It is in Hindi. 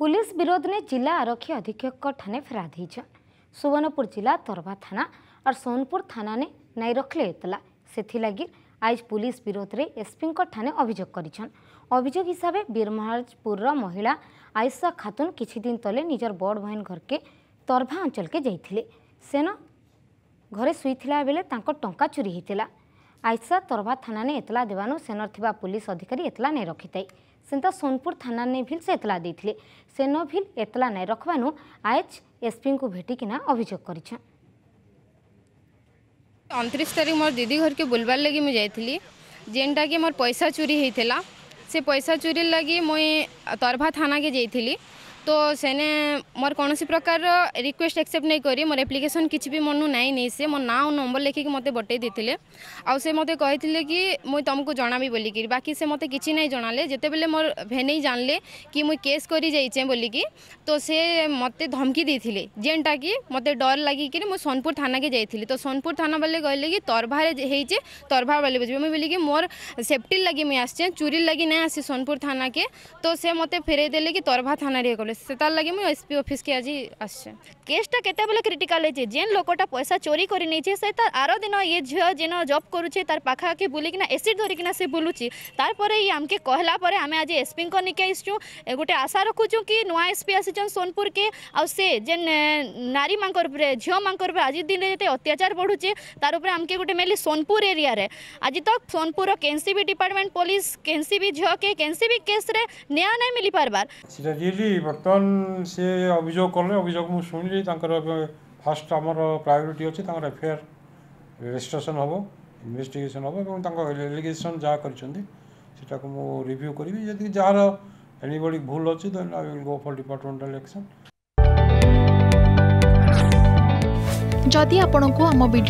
पुलिस विरोध ने जिला आरक्षी अधीक्षक को थाने फिरार दी सुवर्णपुर जिला तरवा थाना और सोनपुर थाना ने नहीं रखले इतला से आज पुलिस विरोध में एसपी ठाने अभियोग कर অভিযোগ হিসাবে বীর মহারাজপুরর মহিলা আয়সা খাতুন কিছুদিন তলে নিজের বড় বহন ঘরকে তরভা অঞ্চলকে যাইলে সেন ঘরে শুইলা বেলে তাঁর টঙ্কা চুরি হয়েছিল আয়সা তরভা থানানে এতলা দেওয়ানু সেনর থাকা পুলিশ অধিকারী এতলা নেই রক্ষিথাই से सोनपुर थाना नहीं भी से एतला से न भी एतला नहीं रखानु आएच एसपी को भेटिकिना अभोग कर अंतरीश तारीख मोर दीदी घर के बुलबार लगे मुझे जाइली जेनटा कि मोर पैसा चोरी होता से पैसा चोरी लगे मुई तरभा थाना के जाइली তো সেনে মোর কোণী প্রকার রিকোয়েস্ট একসেপ্ট নাই করি মোর এপ্লিকেশন কিছু বি মনু নাই নেই সে মো না নম্বর লেখিকি মতো বটাই দিয়ে আউ সে মতো কে কি মুই তুমকু জনাবি বলিকি বাকি সে মতো কিছু নাই জনালে যেতবে মোর ভেনেই জানলে কি মুই কেস করে যাইছে বলিকি তো সে মতো ধমকি দিয়ে যেটা কি মতো ডর লাগিকি মু সোনপুর থানাকে যাই তো সোনপুর থানা বেলে কহিলে কি তরভারে হয়েছে তরভা বেলে বুঝবে মুই বলিকি মোর সেফটির লাগি মুই আসছে চুরির লাগি না আসি সোনপুর থানাকে তো সে মতো ফেরাই দেলে কি তরভা থানারে গলে ପଡ଼େ ସେ ତାର ଲାଗି ମୁଇଁ ଏସ୍ ପି ଅଫିସ୍କେ ଆଜି ଆସିଛେ କେସ୍ଟା କେତେବେଳେ କ୍ରିଟିକାଲ୍ ହେଇଛେ ଯେନ୍ ଲୋକଟା ପଇସା ଚୋରି କରି ନେଇଛେ ସେ ତାର ଆର ଦିନ ଇଏ ଝିଅ ଯେନ ଜବ୍ କରୁଛେ ତାର ପାଖାପାଖି ବୁଲିକିନା ଏସିଡ୍ ଧରିକିନା ସେ ବୁଲୁଛି ତାପରେ ଇଏ ଆମକେ କହିଲା ପରେ ଆମେ ଆଜି ଏସ୍ପିଙ୍କ ନିକେ ଆସିଛୁ ଗୋଟେ ଆଶା ରଖୁଛୁ କି ନୂଆ ଏସ୍ପି ଆସିଛନ୍ ସୋନପୁରକେ ଆଉ ସେ ଯେନ୍ ନାରୀମାନଙ୍କର ଉପରେ ଝିଅମାନଙ୍କର ଉପରେ ଆଜି ଦିନରେ ଯେତେ ଅତ୍ୟାଚାର ବଢ଼ୁଛେ ତାର ଉପରେ ଆମକେ ଗୋଟେ ମେଲି ସୋନପୁର ଏରିଆରେ ଆଜି ତକ୍ ସୋନପୁରର କେନ୍ସି ବି ଡିପାର୍ଟମେଣ୍ଟ ପୋଲିସ କେନ୍ସି ବି ଝିଅକେ କେନ୍ସି ବି କେସ୍ରେ ନ୍ୟାୟ ନାଇଁ ମିଲିପାରବାର ᱛᱚᱱ ᱥᱮ ᱚᱵᱤᱡᱚᱜ ᱠᱚᱞᱮ ᱚᱵᱤᱡᱚᱜ ᱢᱩ ᱥᱩᱱᱤᱞᱤ ᱛᱟᱸᱠᱟᱨ ᱯᱷᱟᱥᱴ ᱟᱢᱨᱟ ᱯᱨᱟᱭᱚᱨᱤᱴᱤ ᱦᱚᱪᱮ ᱛᱟᱸᱠᱟᱨ ᱟᱯᱷᱮᱭᱟᱨ ᱨᱮᱡᱤᱥᱴᱨᱮᱥᱚᱱ ᱦᱚᱵᱚ ᱤᱱᱵᱮᱥᱴᱤᱜᱮᱥᱚᱱ ᱦᱚᱵᱚ ᱟᱨ ᱛᱟᱸᱠᱚ ᱮᱞᱮᱜᱮᱥᱚᱱ ᱡᱟ ᱠᱟᱹᱨᱤᱪᱷᱩᱱᱫᱤ ᱥᱮᱴᱟᱠᱚ ᱢᱩ ᱨᱤᱵᱤᱭᱩ ᱠᱟᱹᱨᱤᱵᱤ ᱡᱚᱫᱤ ᱡᱟᱨ ᱮᱱᱤᱵᱚᱰᱤ ᱵᱷᱩᱞ ᱦᱚᱪᱮ ᱛᱚᱱ ᱟᱭ ᱜᱚ ᱯᱷᱚᱨ ডিপᱟᱨᱴᱢᱮᱱᱴᱟᱞ ᱮᱠᱥᱚᱱ ᱡᱚᱫᱤ ᱟᱯᱚᱱᱠᱚ ᱟᱢᱟ ᱵᱤ